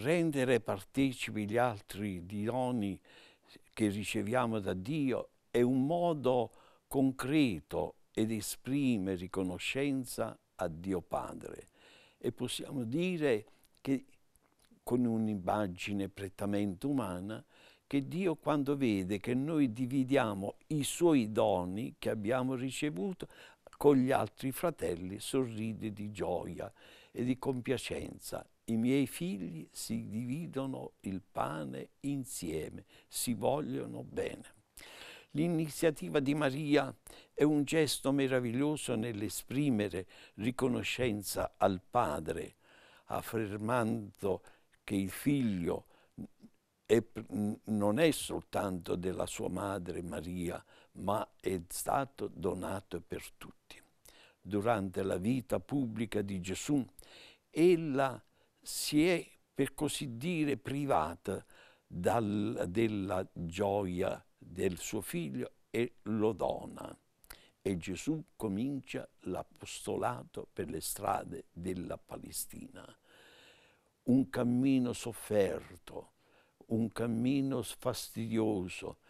rendere partecipi gli altri di doni che riceviamo da Dio è un modo concreto ed esprime riconoscenza a Dio Padre. E possiamo dire che, con un'immagine prettamente umana, che Dio quando vede che noi dividiamo i suoi doni che abbiamo ricevuto con gli altri fratelli sorride di gioia e di compiacenza. I miei figli si dividono il pane insieme, si vogliono bene. L'iniziativa di Maria è un gesto meraviglioso nell'esprimere riconoscenza al Padre, affermando che il figlio è, non è soltanto della sua madre Maria, ma è stato donato per tutti durante la vita pubblica di Gesù, ella si è, per così dire, privata dal, della gioia del suo figlio e lo dona. E Gesù comincia l'apostolato per le strade della Palestina. Un cammino sofferto, un cammino fastidioso,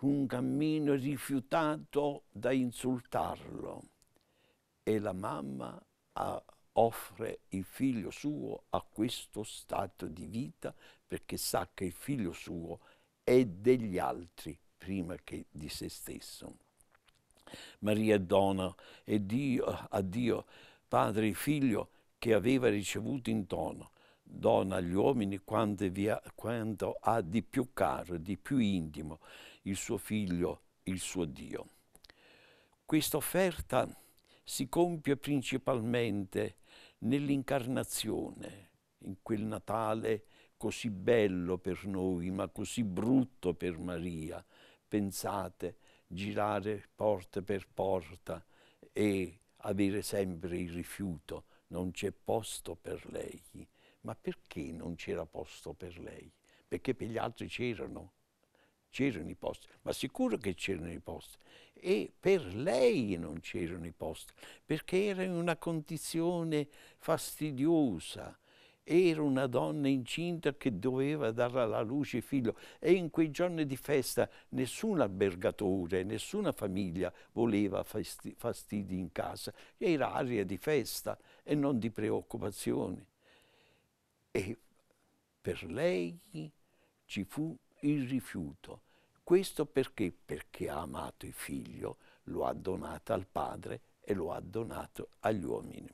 un cammino rifiutato da insultarlo e la mamma a, offre il figlio suo a questo stato di vita perché sa che il figlio suo è degli altri prima che di se stesso. Maria dona e Dio, a Dio, Padre e Figlio, che aveva ricevuto in dono, dona agli uomini quanto, via, quanto ha di più caro, di più intimo, il suo Figlio, il suo Dio. Questa offerta si compie principalmente nell'incarnazione, in quel Natale così bello per noi, ma così brutto per Maria. Pensate, girare porta per porta e avere sempre il rifiuto, non c'è posto per lei. Ma perché non c'era posto per lei? Perché per gli altri c'erano c'erano i posti, ma sicuro che c'erano i posti. E per lei non c'erano i posti, perché era in una condizione fastidiosa. Era una donna incinta che doveva dare alla luce il figlio e in quei giorni di festa nessun albergatore, nessuna famiglia voleva fasti fastidi in casa. Era aria di festa e non di preoccupazione. E per lei ci fu il rifiuto. Questo perché? Perché ha amato il figlio, lo ha donato al padre e lo ha donato agli uomini.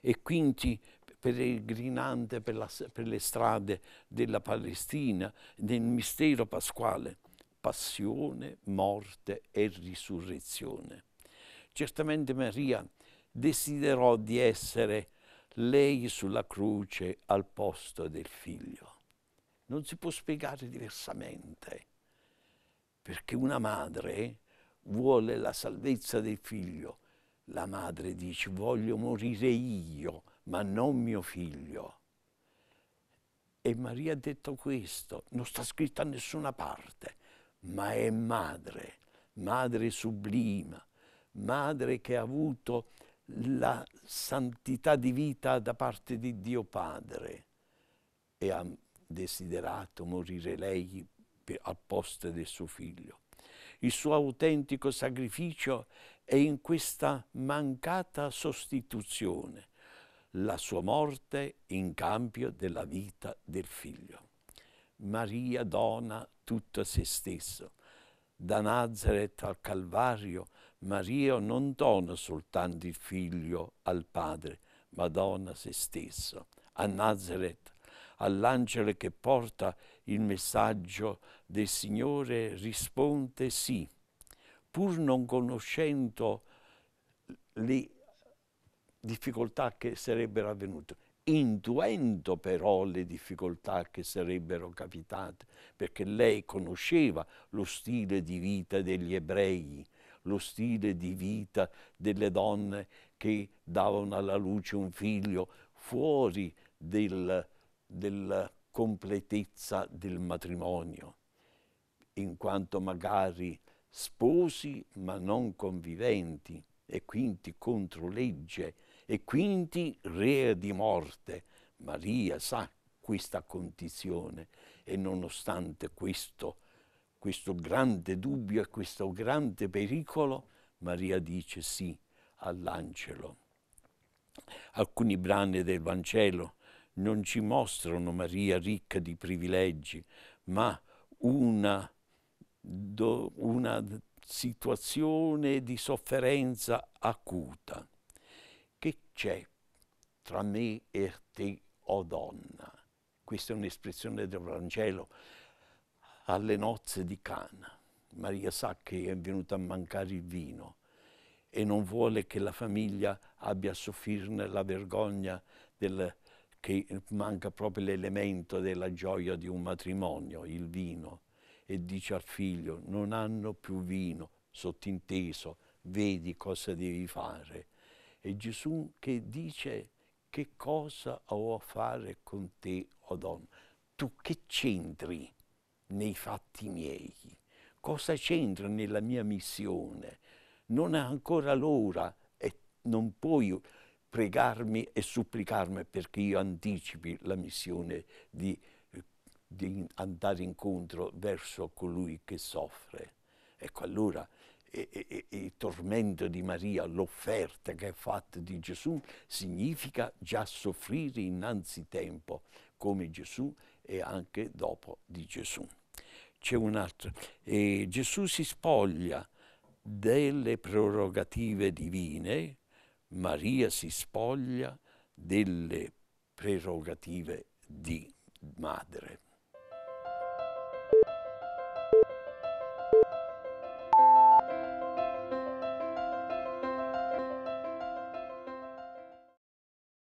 E quindi peregrinante per, la, per le strade della Palestina, nel mistero pasquale, passione, morte e risurrezione. Certamente Maria desiderò di essere lei sulla croce al posto del figlio. Non si può spiegare diversamente, perché una madre vuole la salvezza del figlio. La madre dice voglio morire io, ma non mio figlio. E Maria ha detto questo, non sta scritto a nessuna parte, ma è madre, madre sublima, madre che ha avuto la santità di vita da parte di Dio Padre e ha desiderato morire lei al posto del suo figlio. Il suo autentico sacrificio è in questa mancata sostituzione, la sua morte in cambio della vita del figlio. Maria dona tutto a se stesso. Da Nazareth al Calvario, Maria non dona soltanto il figlio al padre, ma dona se stesso. A Nazareth all'angelo che porta il messaggio del Signore risponde sì, pur non conoscendo le difficoltà che sarebbero avvenute, intuendo però le difficoltà che sarebbero capitate, perché lei conosceva lo stile di vita degli ebrei, lo stile di vita delle donne che davano alla luce un figlio fuori del della completezza del matrimonio, in quanto magari sposi ma non conviventi e quindi contro legge e quindi rea di morte. Maria sa questa condizione e nonostante questo, questo grande dubbio e questo grande pericolo, Maria dice sì all'angelo. Alcuni brani del Vangelo non ci mostrano Maria ricca di privilegi, ma una, do, una situazione di sofferenza acuta. Che c'è tra me e te, o oh donna? Questa è un'espressione del Vangelo alle nozze di Cana. Maria sa che è venuta a mancare il vino e non vuole che la famiglia abbia a soffrirne la vergogna del che manca proprio l'elemento della gioia di un matrimonio, il vino, e dice al figlio non hanno più vino, sottinteso, vedi cosa devi fare. E Gesù che dice che cosa ho a fare con te, o oh donna? Tu che c'entri nei fatti miei? Cosa c'entra nella mia missione? Non è ancora l'ora e non puoi pregarmi e supplicarmi perché io anticipi la missione di, di andare incontro verso colui che soffre. Ecco allora il tormento di Maria, l'offerta che è fatta di Gesù, significa già soffrire innanzi tempo, come Gesù e anche dopo di Gesù. C'è un altro. E Gesù si spoglia delle prerogative divine, Maria si spoglia delle prerogative di madre.